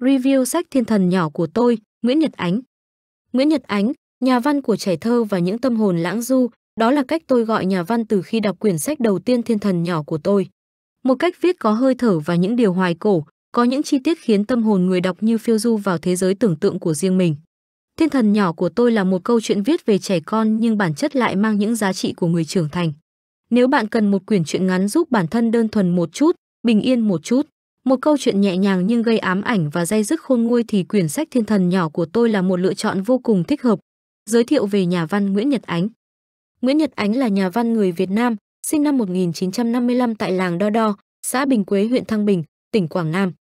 Review sách Thiên thần nhỏ của tôi, Nguyễn Nhật Ánh. Nguyễn Nhật Ánh, nhà văn của trẻ thơ và những tâm hồn lãng du, đó là cách tôi gọi nhà văn từ khi đọc quyển sách đầu tiên Thiên thần nhỏ của tôi. Một cách viết có hơi thở và những điều hoài cổ, có những chi tiết khiến tâm hồn người đọc như phiêu du vào thế giới tưởng tượng của riêng mình. Thiên thần nhỏ của tôi là một câu chuyện viết về trẻ con nhưng bản chất lại mang những giá trị của người trưởng thành. Nếu bạn cần một quyển truyện ngắn giúp bản thân đơn thuần một chút, bình yên một chút, một câu chuyện nhẹ nhàng nhưng gây ám ảnh và dây dứt khôn nguôi thì quyển sách Thiên thần nhỏ của tôi là một lựa chọn vô cùng thích hợp. Giới thiệu về nhà văn Nguyễn Nhật Ánh. Nguyễn Nhật Ánh là nhà văn người Việt Nam, sinh năm 1955 tại làng Đo Đo, xã Bình Quế, huyện Thăng Bình, tỉnh Quảng Nam.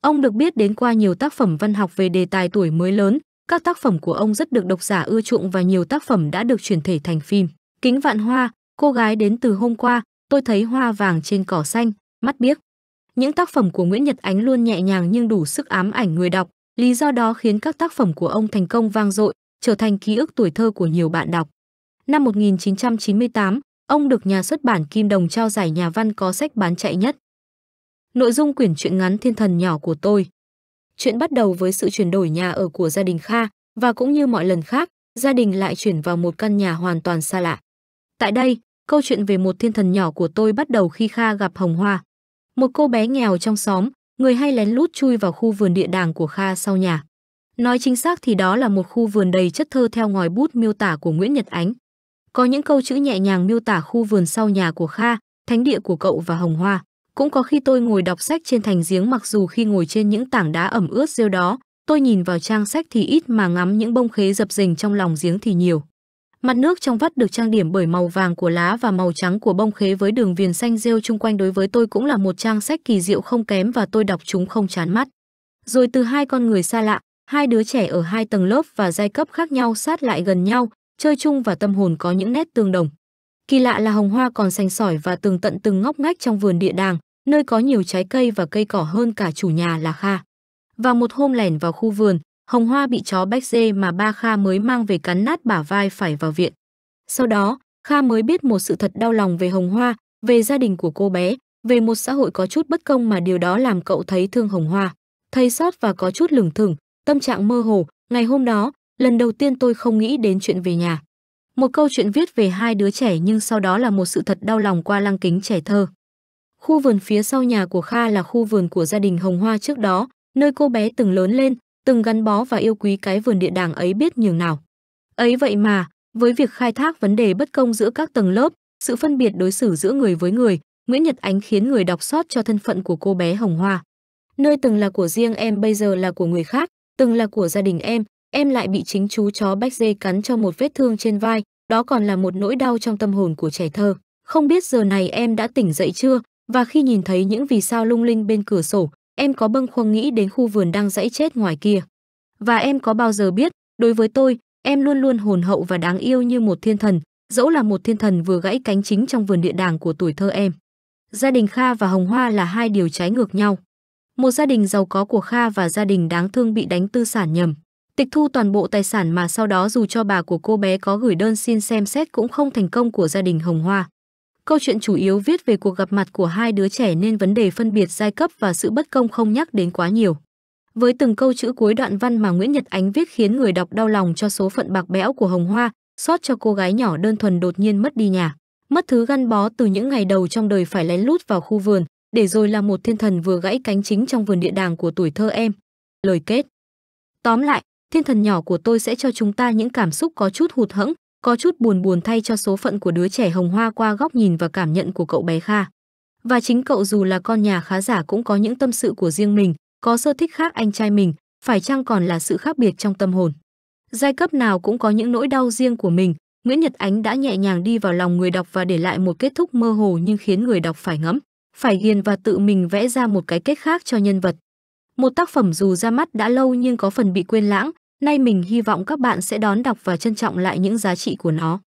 Ông được biết đến qua nhiều tác phẩm văn học về đề tài tuổi mới lớn, các tác phẩm của ông rất được độc giả ưa chuộng và nhiều tác phẩm đã được chuyển thể thành phim. Kính vạn hoa, cô gái đến từ hôm qua, tôi thấy hoa vàng trên cỏ xanh, mắt biếc những tác phẩm của Nguyễn Nhật Ánh luôn nhẹ nhàng nhưng đủ sức ám ảnh người đọc, lý do đó khiến các tác phẩm của ông thành công vang dội, trở thành ký ức tuổi thơ của nhiều bạn đọc. Năm 1998, ông được nhà xuất bản Kim Đồng trao giải nhà văn có sách bán chạy nhất. Nội dung quyển truyện ngắn Thiên thần nhỏ của tôi. Chuyện bắt đầu với sự chuyển đổi nhà ở của gia đình Kha và cũng như mọi lần khác, gia đình lại chuyển vào một căn nhà hoàn toàn xa lạ. Tại đây, câu chuyện về một thiên thần nhỏ của tôi bắt đầu khi Kha gặp Hồng Hoa một cô bé nghèo trong xóm, người hay lén lút chui vào khu vườn địa đàng của Kha sau nhà. Nói chính xác thì đó là một khu vườn đầy chất thơ theo ngòi bút miêu tả của Nguyễn Nhật Ánh. Có những câu chữ nhẹ nhàng miêu tả khu vườn sau nhà của Kha, thánh địa của cậu và hồng hoa. Cũng có khi tôi ngồi đọc sách trên thành giếng mặc dù khi ngồi trên những tảng đá ẩm ướt rêu đó, tôi nhìn vào trang sách thì ít mà ngắm những bông khế dập dềnh trong lòng giếng thì nhiều. Mặt nước trong vắt được trang điểm bởi màu vàng của lá và màu trắng của bông khế với đường viền xanh rêu chung quanh đối với tôi cũng là một trang sách kỳ diệu không kém và tôi đọc chúng không chán mắt. Rồi từ hai con người xa lạ, hai đứa trẻ ở hai tầng lớp và giai cấp khác nhau sát lại gần nhau, chơi chung và tâm hồn có những nét tương đồng. Kỳ lạ là hồng hoa còn xanh sỏi và tường tận từng ngóc ngách trong vườn địa đàng, nơi có nhiều trái cây và cây cỏ hơn cả chủ nhà là Kha. Và một hôm lẻn vào khu vườn, Hồng Hoa bị chó bách dê mà ba Kha mới mang về cắn nát bả vai phải vào viện. Sau đó, Kha mới biết một sự thật đau lòng về Hồng Hoa, về gia đình của cô bé, về một xã hội có chút bất công mà điều đó làm cậu thấy thương Hồng Hoa. Thấy sót và có chút lửng thửng, tâm trạng mơ hồ, ngày hôm đó, lần đầu tiên tôi không nghĩ đến chuyện về nhà. Một câu chuyện viết về hai đứa trẻ nhưng sau đó là một sự thật đau lòng qua lăng kính trẻ thơ. Khu vườn phía sau nhà của Kha là khu vườn của gia đình Hồng Hoa trước đó, nơi cô bé từng lớn lên, từng gắn bó và yêu quý cái vườn địa đàng ấy biết nhường nào. Ấy vậy mà, với việc khai thác vấn đề bất công giữa các tầng lớp, sự phân biệt đối xử giữa người với người, Nguyễn Nhật Ánh khiến người đọc sót cho thân phận của cô bé Hồng Hoa. Nơi từng là của riêng em bây giờ là của người khác, từng là của gia đình em, em lại bị chính chú chó Bách Dê cắn cho một vết thương trên vai, đó còn là một nỗi đau trong tâm hồn của trẻ thơ. Không biết giờ này em đã tỉnh dậy chưa, và khi nhìn thấy những vì sao lung linh bên cửa sổ, em có bâng khuâng nghĩ đến khu vườn đang dãy chết ngoài kia. Và em có bao giờ biết, đối với tôi, em luôn luôn hồn hậu và đáng yêu như một thiên thần, dẫu là một thiên thần vừa gãy cánh chính trong vườn địa đàng của tuổi thơ em. Gia đình Kha và Hồng Hoa là hai điều trái ngược nhau. Một gia đình giàu có của Kha và gia đình đáng thương bị đánh tư sản nhầm. Tịch thu toàn bộ tài sản mà sau đó dù cho bà của cô bé có gửi đơn xin xem xét cũng không thành công của gia đình Hồng Hoa. Câu chuyện chủ yếu viết về cuộc gặp mặt của hai đứa trẻ nên vấn đề phân biệt giai cấp và sự bất công không nhắc đến quá nhiều. Với từng câu chữ cuối đoạn văn mà Nguyễn Nhật Ánh viết khiến người đọc đau lòng cho số phận bạc bẽo của Hồng Hoa, xót cho cô gái nhỏ đơn thuần đột nhiên mất đi nhà, mất thứ gắn bó từ những ngày đầu trong đời phải lén lút vào khu vườn, để rồi là một thiên thần vừa gãy cánh chính trong vườn địa đàng của tuổi thơ em. Lời kết Tóm lại, thiên thần nhỏ của tôi sẽ cho chúng ta những cảm xúc có chút hụt hẫng, có chút buồn buồn thay cho số phận của đứa trẻ hồng hoa qua góc nhìn và cảm nhận của cậu bé Kha. Và chính cậu dù là con nhà khá giả cũng có những tâm sự của riêng mình, có sơ thích khác anh trai mình, phải chăng còn là sự khác biệt trong tâm hồn. Giai cấp nào cũng có những nỗi đau riêng của mình, Nguyễn Nhật Ánh đã nhẹ nhàng đi vào lòng người đọc và để lại một kết thúc mơ hồ nhưng khiến người đọc phải ngẫm, phải ghiền và tự mình vẽ ra một cái kết khác cho nhân vật. Một tác phẩm dù ra mắt đã lâu nhưng có phần bị quên lãng, Nay mình hy vọng các bạn sẽ đón đọc và trân trọng lại những giá trị của nó.